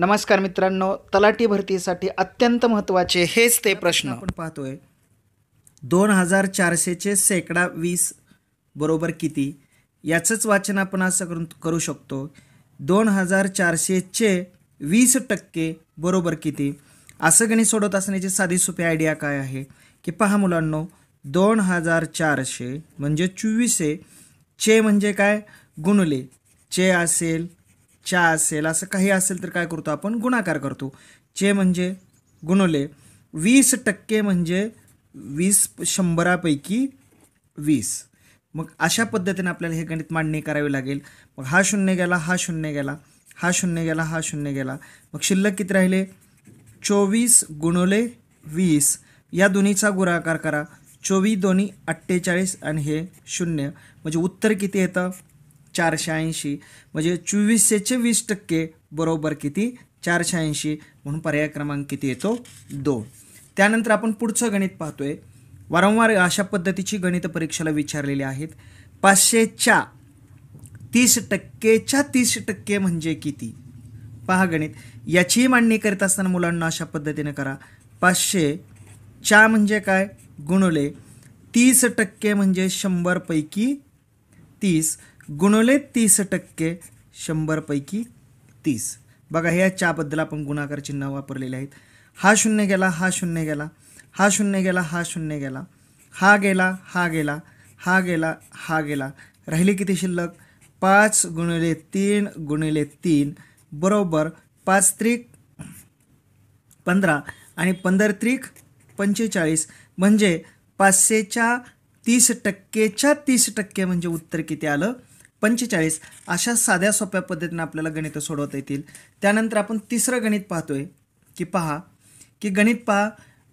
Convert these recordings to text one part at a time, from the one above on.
नमस्कार मित्रांनो तलाठी भरतीसाठी अत्यंत महत्त्वाचे हेच ते प्रश्न आपण पाहतोय दोन हजार चारशेचे सेकडा वीस बरोबर किती याचंच वाचन आपण असं करून करू शकतो दोन हजार चारशेचे वीस टक्के बरोबर किती असं गणित सोडवत असण्याची साधी सोपी आयडिया काय आहे की पहा मुलांनो दोन हजार चारशे म्हणजे चोवीसे चे म्हणजे काय गुणले चे असेल चा असेल असं काही असेल तर काय करतो आपण गुणाकार करतो चे म्हणजे गुणोले वीस टक्के म्हणजे वीस शंभरापैकी वीस मग अशा पद्धतीने आपल्याला हे गणित मांडणी करावी लागेल मग हा शून्य गेला हा शून्य गेला हा शून्य गेला हा शून्य गेला मग शिल्लक किती राहिले चोवीस गुणोले वीस या दोन्हीचा गुणाकार करा चोवीस दोन्ही अठ्ठेचाळीस आणि हे शून्य म्हणजे उत्तर किती येतं चारशे ऐंशी म्हणजे चोवीसशेचे वीस टक्के बरोबर किती चारशे ऐंशी म्हणून पर्याय क्रमांक किती येतो दोन त्यानंतर आपण पुढचं गणित पाहतोय वारंवार अशा पद्धतीची गणित परीक्षेला विचारलेली आहेत पाचशेच्या तीस टक्केच्या तीस टक्के म्हणजे किती पहा गणित याचीही मांडणी करीत असताना मुलांना अशा पद्धतीने करा पाचशे च्या म्हणजे काय गुणले तीस टक्के म्हणजे शंभरपैकी तीस गुणले तीस टक्के शंभरपैकी तीस बघा ह्या चाबद्दल आपण गुणाकार चिन्ह वापरलेले आहेत हा शून्य गेला हा शून्य गेला हा शून्य गेला हा शून्य गेला हा गेला हा गेला हा गेला हा गेला राहिले किती शिल्लक पाच गुणिले तीन गुणिले तीन बरोबर पाच त्रिक पंधरा आणि पंधर त्रिक पंचेचाळीस म्हणजे पाचशेच्या तीस टक्केच्या तीस टक्के म्हणजे उत्तर किती आलं पंचेचाळीस अशा साध्या सोप्या पद्धतीनं आपल्याला गणितं सोडवता येतील त्यानंतर आपण तिसरं गणित पाहतोय की पहा की गणित पहा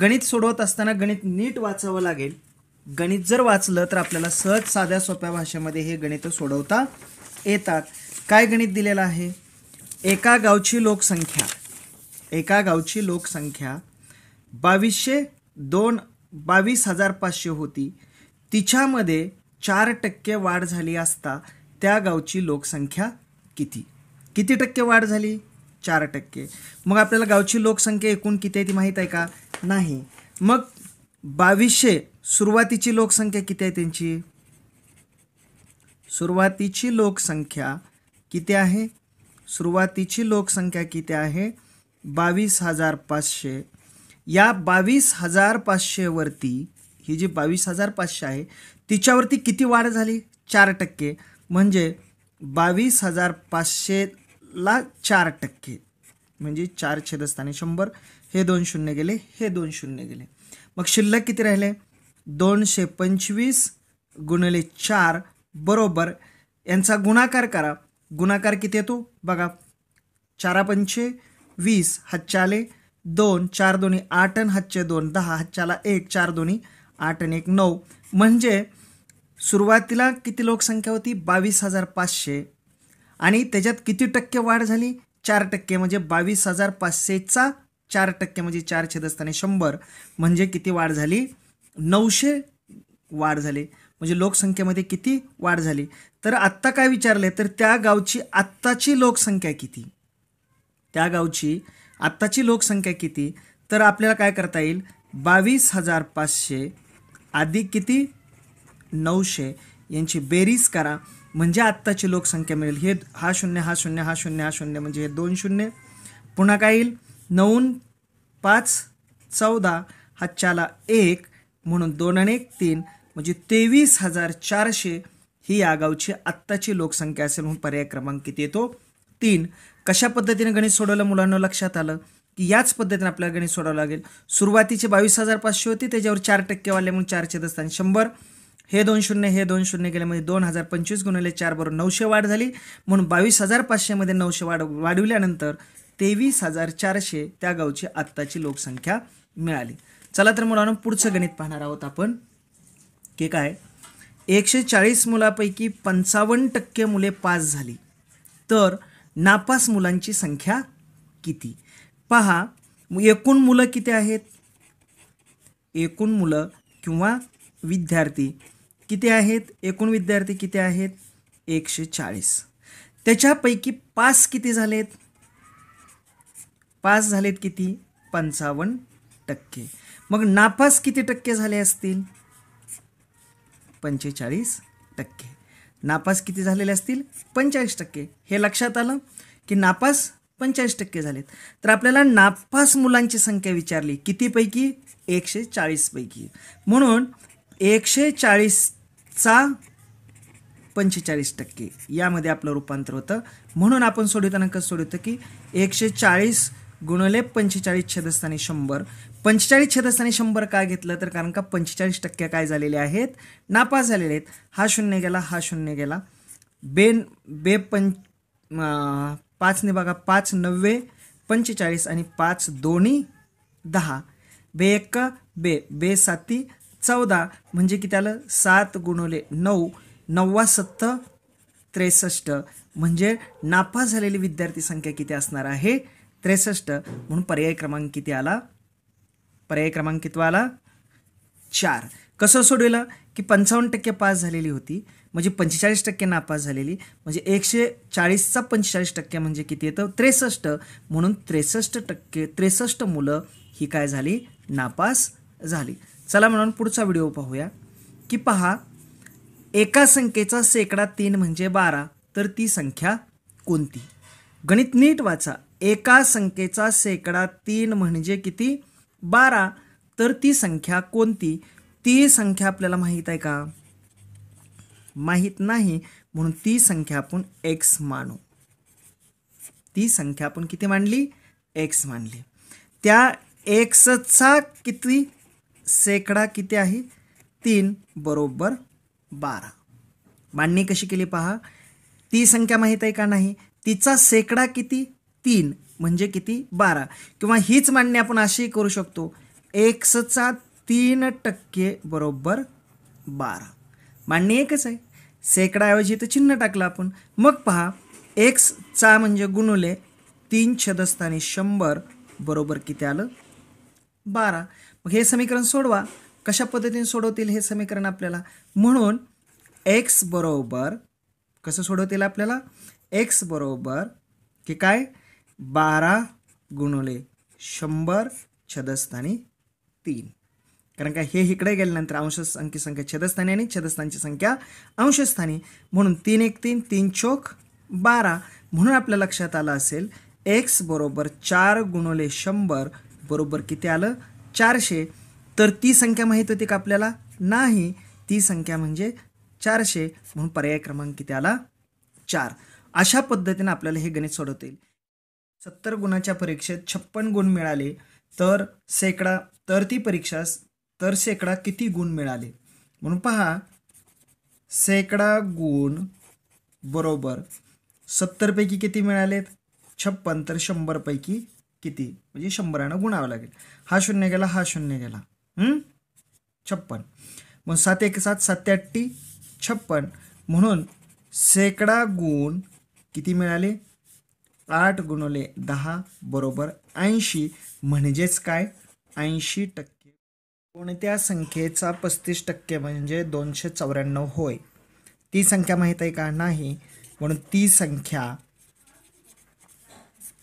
गणित सोडवत असताना गणित नीट वाचावं लागेल गणित जर वाचलं तर आपल्याला सहज साध्या सोप्या भाषेमध्ये हे गणितं सोडवता येतात काय गणित दिलेलं आहे एका गावची लोकसंख्या एका गावची लोकसंख्या बावीसशे दोन बावीस हजार पाचशे होती तिच्यामध्ये चार टक्के वाढ झाली असता त्या गावची लोकसंख्या किती किती टक्के वाढ झाली चार टक्के मग आपल्याला गावची लोकसंख्या एकूण किती आहे ती माहीत आहे का नाही मग बावीसशे सुरुवातीची लोकसंख्या किती आहे त्यांची सुरुवातीची लोकसंख्या किती आहे सुरुवातीची लोकसंख्या किती आहे बावीस हजार पाचशे या बावीस हजार पाचशेवरती ही जी बावीस हजार पाचशे आहे तिच्यावरती किती वाढ झाली चार टक्के म्हणजे बावीस हजार पाचशेला चार टक्के म्हणजे चार छेदस्थानी शंभर हे दोन शून्य गेले हे दोन शून्य गेले मग शिल्लक किती राहिले दोनशे पंचवीस गुणले चार बरोबर यांचा गुणाकार करा गुणाकार किती येतो बघा चारा पंचे वीस हच्च्याले दोन चार दोन्ही आठ आणि हच्चे दोन दहा हच्च्याला एक चार दोन्ही आठ आणि एक नऊ म्हणजे सुरुवातीला किती लोकसंख्या होती बावीस हजार पाचशे आणि त्याच्यात किती टक्के वाढ झाली चार टक्के म्हणजे बावीस हजार पाचशेचा चार टक्के म्हणजे चार छेदस्थाने शंभर म्हणजे किती वाढ झाली नऊशे वाढ झाली म्हणजे लोकसंख्येमध्ये किती वाढ झाली तर आत्ता काय विचारले तर त्या गावची आत्ताची लोकसंख्या किती त्या गावची आत्ताची लोकसंख्या किती तर आपल्याला काय करता येईल बावीस हजार पाचशे अधिक किती नऊशे यांची बेरीज करा म्हणजे आत्ताची लोकसंख्या मिळेल हे हा शून्य हा शून्य हा शून्य हा शून्य म्हणजे हे दोन शून्य पुन्हा काय येईल नऊन पाच चौदा हा चाला एक म्हणून दोन आणि एक तीन म्हणजे तेवीस हजार चारशे ही या गावची आत्ताची लोकसंख्या असेल म्हणून पर्याय क्रमांक किती येतो तीन कशा पद्धतीने गणित सोडवलं मुलांना लक्षात आलं की याच पद्धतीने आपल्याला गणित सोडावं लागेल सुरुवातीचे बावीस हजार पाचशे होते त्याच्यावर चार टक्के वाले म्हणून चारशे दस्तान शंभर हे दोन शून्य हे दोन शून्य गेल्यामध्ये दोन हजार पंचवीस गुणिले चार बरोबर नऊशे वाढ झाली म्हणून बावीस हजार पाचशेमध्ये नऊशे वाढ वाढविल्यानंतर तेवीस हजार चारशे त्या गावची आत्ताची लोकसंख्या मिळाली चला तर मुलांना पुढचं गणित पाहणार आहोत आपण की काय एकशे चाळीस मुलापैकी पंचावन्न टक्के मुले पास झाली तर नापास मुलांची संख्या किती पहा एकूण मुलं किती आहेत एकूण मुलं किंवा विद्यार्थी किती आहेत एकूण विद्यार्थी किती आहेत एकशे चाळीस त्याच्यापैकी पास किती झालेत पास झालेत किती पंचावन्न टक्के मग नापास किती टक्के झाले असतील पंचेचाळीस टक्के नापास किती झालेले असतील पंचेचाळीस टक्के हे लक्षात आलं की नापास पंचेचाळीस टक्के झालेत तर आपल्याला नापास मुलांची संख्या विचारली कितीपैकी एकशे चाळीसपैकी म्हणून एकशे चाळीस चा पंचेचाळीस टक्के यामध्ये आपलं रूपांतर होतं म्हणून आपण सोडवताना कसं सोडवतं की एकशे चाळीस गुणले पंचेचाळीस छेदस्थानी शंभर पंचेचाळीस छेदस्थानी शंभर काय घेतलं तर कारण का पंचेचाळीस टक्के काय झालेले आहेत नापास झालेले आहेत हा शून्य गेला हा शून्य गेला बे बे पंच पाचने बघा पाच नव्वे पंचेचाळीस आणि पाच दोन्ही दहा बे एक बे बे साती चौदा म्हणजे किती आलं सात गुणवले नऊ नव्वा सत्त त्रेसष्ट म्हणजे नापास झालेली विद्यार्थी संख्या किती असणार आहे त्रेसष्ट म्हणून पर्याय क्रमांक किती आला पर्याय क्रमांक किती आला चार कसं सोडवलं की पंचावन्न टक्के पास झालेली होती म्हणजे पंचेचाळीस टक्के नापास झालेली म्हणजे एकशे चाळीसचा पंचेचाळीस टक्के म्हणजे किती येतं त्रेसष्ट म्हणून त्रेसष्ट टक्के त्रेसष्ट मुलं ही काय झाली नापास झाली चला म्हणून पुढचा व्हिडिओ पाहूया की पहा एका संख्येचा सेकडा तीन म्हणजे बारा तर ती संख्या कोणती गणित नीट वाचा एका संख्येचा सेकडा तीन म्हणजे किती बारा तर ती संख्या कोणती ती संख्या आपल्याला माहीत आहे का माहीत नाही म्हणून ती संख्या आपण एक्स मानू ती संख्या आपण किती मांडली एक्स मानली त्या एक्सचा किती सेकडा किती आहे तीन बरोबर बारा मांडणी कशी केली पहा ती संख्या माहीत आहे का नाही तिचा सेकडा किती तीन म्हणजे किती बारा किंवा हीच मांडणी आपण अशी करू शकतो एक्सचा तीन टक्के बरोबर बारा मांडणी एकच आहे सेकडाऐवजी तर चिन्ह टाकलं आपण मग पहा एक्सचा म्हणजे गुणुले तीन छदस्थानी शंभर बरोबर किती आलं बारा हे समीकरण सोडवा कशा पद्धतीने सोडवतील हे समीकरण आपल्याला म्हणून एक्स बरोबर कसं सोडवतील आपल्याला एक्स बरोबर की काय बारा गुणले शंभर छदस्थानी तीन कारण का हे इकडे गेल्यानंतर अंश अंकी संख्या छदस्थानी आणि छदस्थांची संख्या अंशस्थानी म्हणून तीन एक तीन तीन चोख बारा म्हणून आपल्या लक्षात आलं असेल एक्स बरोबर चार गुणोले शंभर बरोबर किती आलं चारशे तर ती संख्या माहीत होती का आपल्याला नाही ती संख्या म्हणजे चारशे म्हणून पर्याय क्रमांक किती आला चार अशा पद्धतीनं आपल्याला हे गणित सोडवता येईल सत्तर गुणाच्या परीक्षेत छप्पन गुण मिळाले तर शेकडा तर ती परीक्षा तर शेकडा किती गुण मिळाले म्हणून पहा सेकडा गुण बरोबर सत्तरपैकी किती मिळालेत छप्पन तर शंभरपैकी किती म्हणजे शंभरानं गुणावं लागेल हा शून्य गेला हा शून्य गेला छप्पन मग सात एक सात सत्त्याऐंशी छप्पन म्हणून सेकडा गुण किती मिळाले आठ गुणवले दहा बरोबर ऐंशी म्हणजेच काय ऐंशी टक्के कोणत्या संख्येचा पस्तीस टक्के म्हणजे दोनशे चौऱ्याण्णव होय ती संख्या माहीत आहे का नाही म्हणून ती संख्या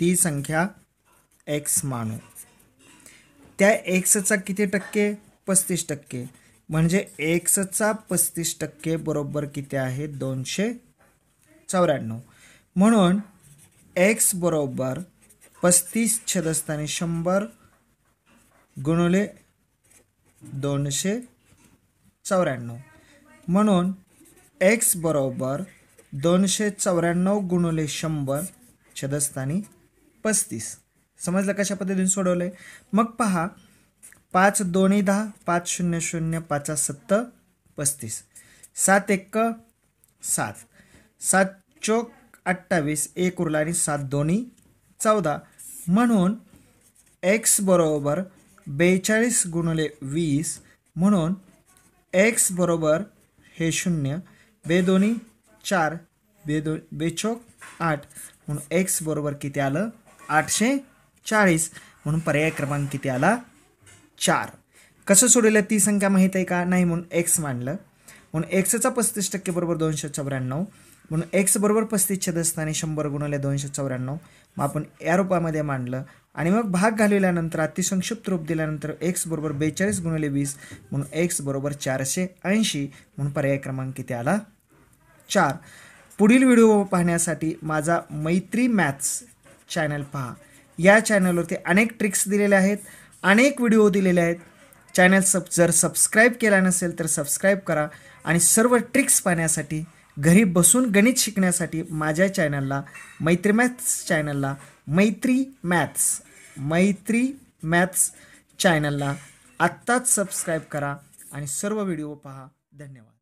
ती संख्या एक्स मानू त्या एक्सचा किती टक्के पस्तीस टक्के म्हणजे एक्सचा पस्तीस टक्के बरोबर किती आहे दोनशे चौऱ्याण्णव म्हणून एक्स बरोबर पस्तीस छदस्थानी शंभर गुणले दोनशे चौऱ्याण्णव म्हणून एक्स बरोबर दोनशे चौऱ्याण्णव गुणले शंभर छदस्थानी पस्तीस समजलं कशा पद्धतीने सोडवलं आहे मग पहा पाच दोन्ही दहा पाच शून्य शून्य पाच सत्त पस्तीस सात एक सात सात चोक अठ्ठावीस एक उरला आणि सात दोन्ही चौदा म्हणून एक्स बरोबर बेचाळीस गुणले वीस म्हणून एक्स बरोबर हे शून्य बे दोन्ही चार बे दो बेचोक आठ म्हणून एक्स बरोबर किती आलं आठशे चाळीस म्हणून पर्याय क्रमांक किती आला चार कसं सोडवलं ती संख्या माहीत आहे का नाही म्हणून एक्स मांडलं म्हणून एक्सचा पस्तीस टक्के बरोबर दोनशे चौऱ्याण्णव म्हणून एक्स बरोबर पस्तीस छेदस्थानी शंभर गुणवले दोनशे चौऱ्याण्णव मग आपण या रूपामध्ये मांडलं आणि मग भाग घालविल्यानंतर अतिसंक्षिप्त रूप दिल्यानंतर एक्स बरोबर बेचाळीस गुणवले वीस म्हणून एक्स बरोबर चारशे ऐंशी म्हणून पर्याय क्रमांक किती आला चार पुढील व्हिडिओ पाहण्यासाठी माझा मैत्री मॅथ्स चॅनल पहा या चॅनलवरती अनेक ट्रिक्स दिलेल्या आहेत अनेक व्हिडिओ दिलेले आहेत चॅनल सब जर सबस्क्राईब केला नसेल तर सबस्क्राईब करा आणि सर्व ट्रिक्स पाहण्यासाठी घरी बसून गणित शिकण्यासाठी माझ्या चॅनलला मैत्री मॅथ्स चॅनलला मैत्री मॅथ्स मैत्री मॅथ्स चॅनलला आत्ताच सबस्क्राईब करा आणि सर्व व्हिडिओ पहा धन्यवाद